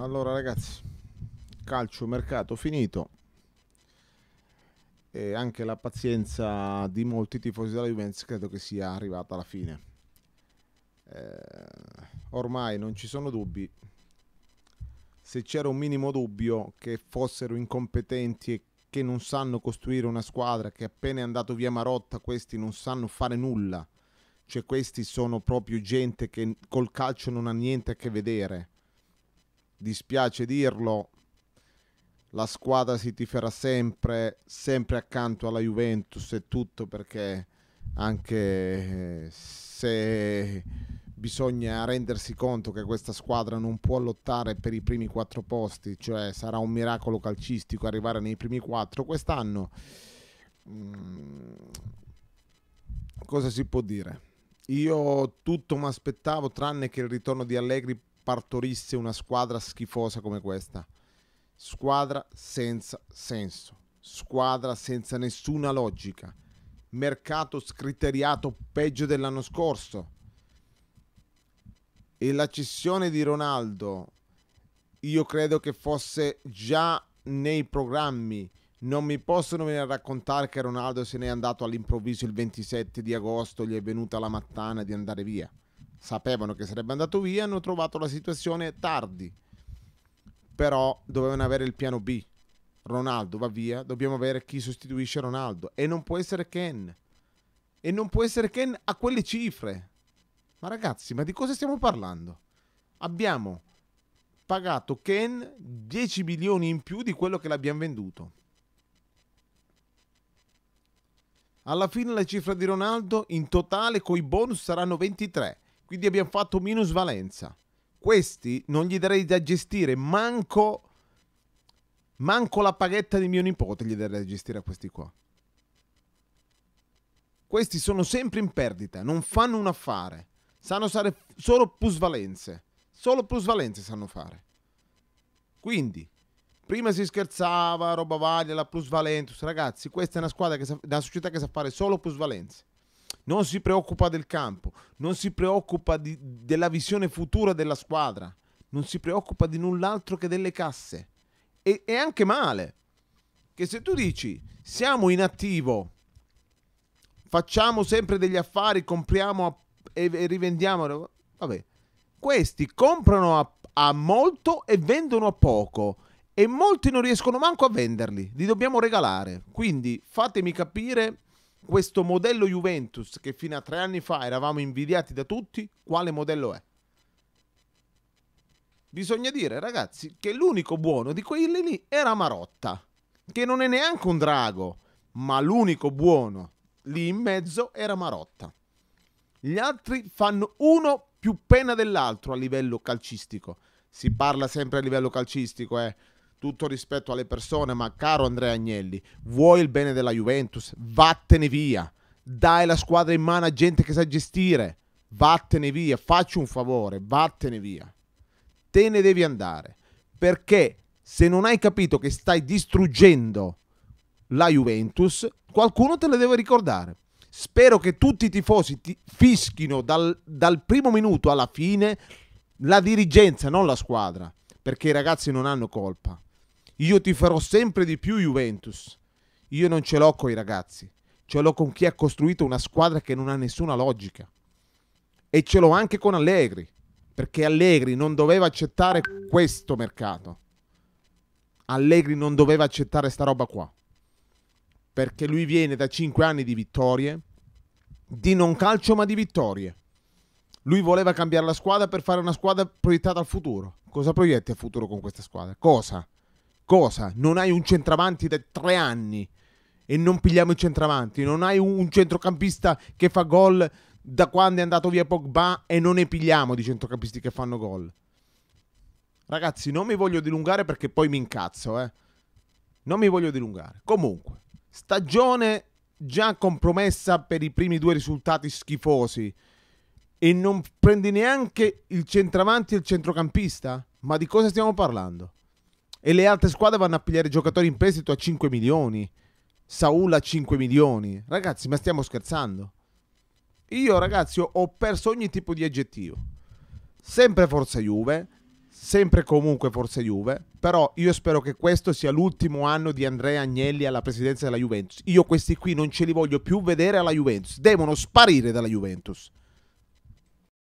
Allora ragazzi, calcio mercato finito e anche la pazienza di molti tifosi della Juventus credo che sia arrivata alla fine. Eh, ormai non ci sono dubbi. Se c'era un minimo dubbio che fossero incompetenti e che non sanno costruire una squadra, che appena è andato via Marotta questi non sanno fare nulla, cioè questi sono proprio gente che col calcio non ha niente a che vedere dispiace dirlo, la squadra si tiferà sempre, sempre accanto alla Juventus e tutto perché anche eh, se bisogna rendersi conto che questa squadra non può lottare per i primi quattro posti, cioè sarà un miracolo calcistico arrivare nei primi quattro quest'anno. Mm, cosa si può dire? Io tutto mi aspettavo tranne che il ritorno di Allegri partorisse una squadra schifosa come questa. Squadra senza senso, squadra senza nessuna logica, mercato scriteriato peggio dell'anno scorso. E la cessione di Ronaldo, io credo che fosse già nei programmi. Non mi possono venire a raccontare che Ronaldo se n'è andato all'improvviso il 27 di agosto, gli è venuta la mattana di andare via sapevano che sarebbe andato via, hanno trovato la situazione tardi. Però dovevano avere il piano B. Ronaldo va via, dobbiamo avere chi sostituisce Ronaldo. E non può essere Ken. E non può essere Ken a quelle cifre. Ma ragazzi, ma di cosa stiamo parlando? Abbiamo pagato Ken 10 milioni in più di quello che l'abbiamo venduto. Alla fine la cifra di Ronaldo in totale coi bonus saranno 23. Quindi abbiamo fatto minusvalenza. Questi non gli darei da gestire manco manco la paghetta di mio nipote gli darei da gestire a questi qua. Questi sono sempre in perdita, non fanno un affare. Sanno fare solo plusvalenze. Solo plusvalenze sanno fare. Quindi, prima si scherzava, roba varia, la plusvalenza, Ragazzi, questa è una squadra che sa, una società che sa fare solo plusvalenze non si preoccupa del campo, non si preoccupa di, della visione futura della squadra, non si preoccupa di null'altro che delle casse. E è anche male, che se tu dici siamo in attivo, facciamo sempre degli affari, compriamo a, e, e, rivendiamo, vabbè, questi comprano a, a molto e vendono a poco e molti non riescono manco a venderli, li dobbiamo regalare. Quindi fatemi capire questo modello Juventus che fino a tre anni fa eravamo invidiati da tutti, quale modello è? Bisogna dire, ragazzi, che l'unico buono di quelli lì era Marotta, che non è neanche un drago, ma l'unico buono lì in mezzo era Marotta. Gli altri fanno uno più pena dell'altro a livello calcistico. Si parla sempre a livello calcistico, eh tutto rispetto alle persone, ma caro Andrea Agnelli, vuoi il bene della Juventus? Vattene via. Dai la squadra in mano a gente che sa gestire. Vattene via, facci un favore, vattene via. Te ne devi andare. Perché se non hai capito che stai distruggendo la Juventus, qualcuno te le deve ricordare. Spero che tutti i tifosi ti fischino dal, dal primo minuto alla fine la dirigenza, non la squadra, perché i ragazzi non hanno colpa. Io ti farò sempre di più Juventus. Io non ce l'ho con i ragazzi, ce l'ho con chi ha costruito una squadra che non ha nessuna logica. E ce l'ho anche con Allegri, perché Allegri non doveva accettare questo mercato. Allegri non doveva accettare sta roba qua. Perché lui viene da 5 anni di vittorie, di non calcio ma di vittorie. Lui voleva cambiare la squadra per fare una squadra proiettata al futuro. Cosa proietti al futuro con questa squadra? Cosa? Cosa? Non hai un centravanti da tre anni e non pigliamo i centravanti. Non hai un centrocampista che fa gol da quando è andato via Pogba e non ne pigliamo di centrocampisti che fanno gol. Ragazzi, non mi voglio dilungare perché poi mi incazzo, eh. Non mi voglio dilungare. Comunque, stagione già compromessa per i primi due risultati schifosi e non prendi neanche il centravanti e il centrocampista? Ma di cosa stiamo parlando? e le altre squadre vanno a pigliare giocatori in prestito a 5 milioni. Saul a 5 milioni. Ragazzi, ma stiamo scherzando? Io, ragazzi, ho perso ogni tipo di aggettivo. Sempre Forza Juve, sempre comunque Forza Juve, però io spero che questo sia l'ultimo anno di Andrea Agnelli alla presidenza della Juventus. Io questi qui non ce li voglio più vedere alla Juventus, devono sparire dalla Juventus.